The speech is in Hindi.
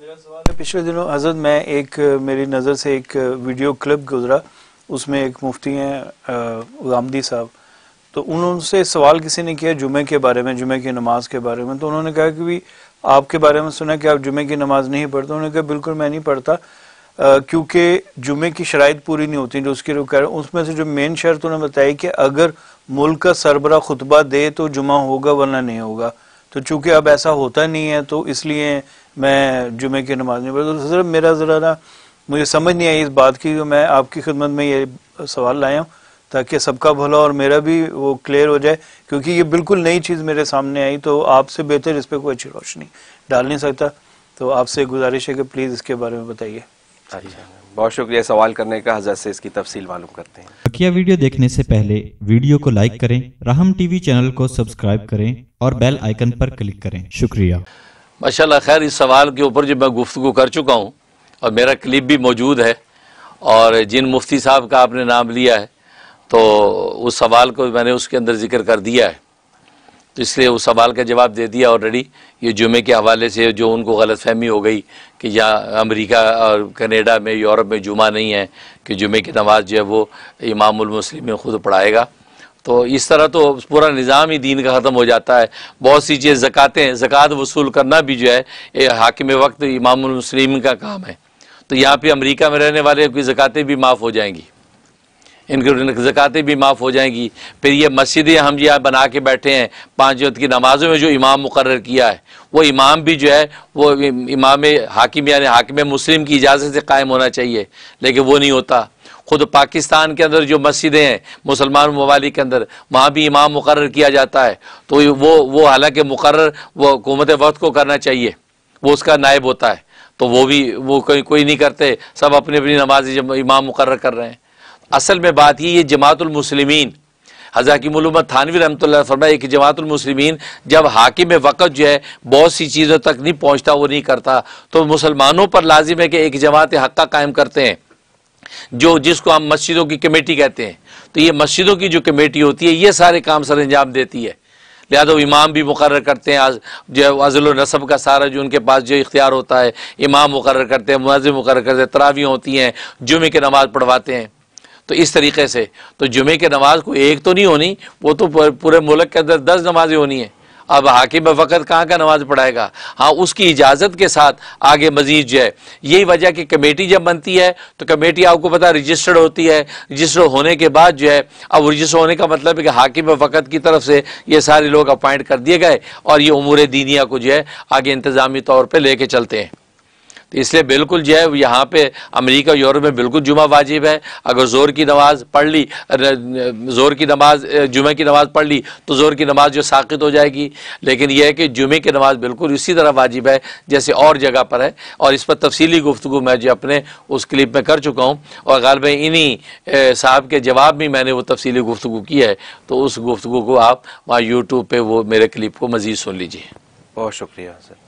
मेरा सवाल है पिछले दिनों हजरत मैं एक मेरी नज़र से एक वीडियो क्लिप गुजरा उसमें एक मुफ्ती हैं गामदी साहब तो उनसे सवाल किसी ने किया जुमे के बारे में जुमे की नमाज के बारे में तो उन्होंने कहा कि भी आपके बारे में सुना कि आप जुमे की नमाज नहीं पढ़ते उन्होंने कहा बिल्कुल मैं नहीं पढ़ता क्योंकि जुमे की शराइ पूरी नहीं होती जो उसकी रुक उसमें से जो मेन शर्त उन्होंने बताई कि अगर मुल्क का सरबरा खुतबा दे तो जुमा होगा वरना नहीं होगा तो चूंकि अब ऐसा होता नहीं है तो इसलिए मैं जुमे की नमाज नहीं पढ़ता तो मेरा ज़रा ना मुझे समझ नहीं आई इस बात की तो मैं आपकी खिदमत में ये सवाल लाया हूँ ताकि सबका भला और मेरा भी वो क्लियर हो जाए क्योंकि ये बिल्कुल नई चीज़ मेरे सामने आई तो आपसे बेहतर इस पर कोई अच्छी रोशनी डाल नहीं सकता तो आपसे गुजारिश है कि प्लीज़ इसके बारे में बताइए हाँ। बहुत शुक्रिया सवाल करने का हजरत से इसकी तफसील मालूम करते हैं बकिया वीडियो देखने से पहले वीडियो को लाइक करें रहम टीवी चैनल को सब्सक्राइब करें और बेल आइकन पर क्लिक करें शुक्रिया माशा खैर इस सवाल के ऊपर जब मैं गुफ्तु कर चुका हूँ और मेरा क्लिप भी मौजूद है और जिन मुफ्ती साहब का आपने नाम लिया है तो उस सवाल को मैंने उसके अंदर जिक्र कर दिया है तो इसलिए उस सवाल का जवाब दे दिया ऑलरेडी ये जुमे के हवाले से जो उनको गलत फहमी हो गई कि यहाँ अमेरिका और कनेडा में यूरोप में जुमा नहीं है कि जुमे की नमाज जो है वो इमामसलिम में ख़ुद पढ़ाएगा तो इस तरह तो पूरा निज़ाम ही दीन का ख़त्म हो जाता है बहुत सी चीज़ ज़क़ातें ज़क़़त वसूल करना भी जो है ये हाकिम वक्त इमामसलिम का काम है तो यहाँ पे अमरीका में रहने वाले की ज़क़ातें भी माफ़ हो जाएंगी इनकी ज़क़ातें भी माफ़ हो जाएंगी फिर ये मस्जिदें हम यहाँ बना के बैठे हैं पाँच वक्त की नमाज़ों में जो इमाम मुकर किया है वो इमाम भी जो है वो इमाम हाकिम यानी हाकिम मुस्लिम की इजाज़त से कायम होना चाहिए लेकिन वो नहीं होता ख़ुद पाकिस्तान के अंदर जो मस्जिदें हैं मुसलमान ममालिक के अंदर वहाँ भी इमाम मुकर किया जाता है तो वो वो हालांकि मुकर वो हुकूमत वक्त को करना चाहिए वो उसका नायब होता है तो वो भी वो कोई कोई नहीं करते सब अपनी अपनी नमाजें जब इमाम मुकर कर रहे हैं असल में बात ये ये जमातुलमसलमिन हजाकि की मलूमत थानवी रमत फरमाए कि जमातुलमसलमिन जब हाकिम वक़्त जो है बहुत सी चीज़ों तक नहीं पहुँचता वो नहीं करता तो मुसलमानों पर लाजिम है कि एक जमात हक़ कायम करते हैं जो जिसको हम मस्जिदों की कमेटी कहते हैं तो ये मस्जिदों की जो कमेटी होती है ये सारे काम सर अंजाम देती है लिहाजा इमाम भी मुकर करते हैं जो है अज़ल नसब का सारा जो उनके पास जो इख्तियार होता है इमाम मुकर करते हैं मुआज़ मुकर करते हैं तरावियाँ होती हैं जुमे की नमाज़ पढ़वाते हैं तो इस तरीके से तो जुमे के नमाज को एक तो नहीं होनी वो तो पूरे मुल्क के अंदर दस नमाजें होनी है अब हाकिम फ़कत कहाँ का नमाज पढ़ाएगा हाँ उसकी इजाज़त के साथ आगे मजीद जो है यही वजह कि कमेटी जब बनती है तो कमेटी आपको पता रजिस्टर्ड होती है रजिस्टर होने के बाद जो है अब रजिस्टर होने का मतलब है कि हाकिम वक़्त की तरफ से ये सारे लोग अपॉइंट कर दिए गए और ये उमूर दीनिया को जो है आगे इंतज़ामी तौर पर कर चलते हैं तो इसलिए बिल्कुल जो है यहाँ पे अमेरिका यूरोप में बिल्कुल जुमा वाजिब है अगर जोर की नमाज पढ़ ली जोर की नमाज जुमे की नमाज पढ़ ली तो जोर की नमाज जो साकित हो जाएगी लेकिन यह है कि जुमे की नमाज बिल्कुल इसी तरह वाजिब है जैसे और जगह पर है और इस पर तफसीली गुफ्तु मैं जो अपने उस क्लिप में कर चुका हूँ और गालब इन्हीं साहब के जवाब में मैंने वो तफसीली गुफ्तु की है तो उस गुफ्तु को आप वहाँ यूट्यूब पर वो मेरे क्लिप को मज़ीद सुन लीजिए बहुत शुक्रिया सर